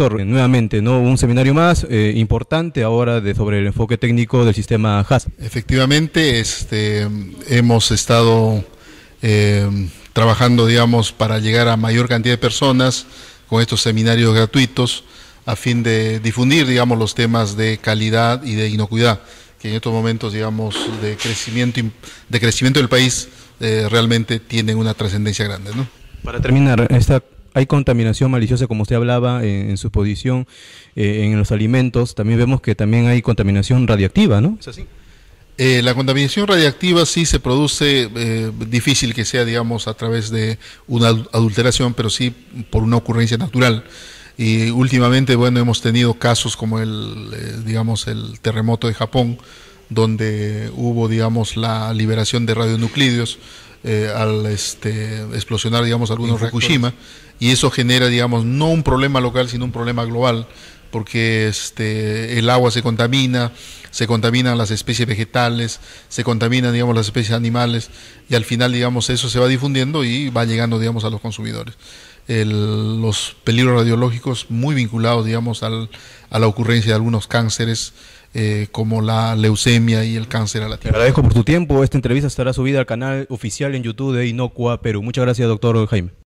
Eh, nuevamente, ¿no? Un seminario más eh, importante ahora de, sobre el enfoque técnico del sistema HAS. Efectivamente, este, hemos estado eh, trabajando, digamos, para llegar a mayor cantidad de personas con estos seminarios gratuitos a fin de difundir, digamos, los temas de calidad y de inocuidad, que en estos momentos, digamos, de crecimiento, de crecimiento del país realmente tienen una trascendencia grande, ¿no? Para terminar, esta hay contaminación maliciosa, como usted hablaba eh, en, su posición, eh, en los alimentos. También vemos que también hay contaminación radiactiva, ¿no? Eh, la contaminación radiactiva sí se produce, difícil que sea, digamos, a través de una adulteración, pero sí por una ocurrencia natural. Y últimamente, bueno, hemos tenido casos como el, digamos, el terremoto de Japón, donde hubo, digamos, la liberación de radionuclídeos eh, al este, explosionar, digamos, algunos Fukushima, y eso genera, digamos, no un problema local, sino un problema global, porque este, el agua se contamina, se contaminan las especies vegetales, se contaminan, digamos, las especies animales, y al final, digamos, eso se va difundiendo y va llegando, digamos, a los consumidores. los peligros radiológicos muy vinculados, digamos, al, a la ocurrencia de algunos cánceres, eh, como la leucemia y el cáncer a la tierra. Te agradezco por tu tiempo. Esta entrevista estará subida al canal oficial en YouTube de Inocua Perú. Muchas gracias, doctor Jaime.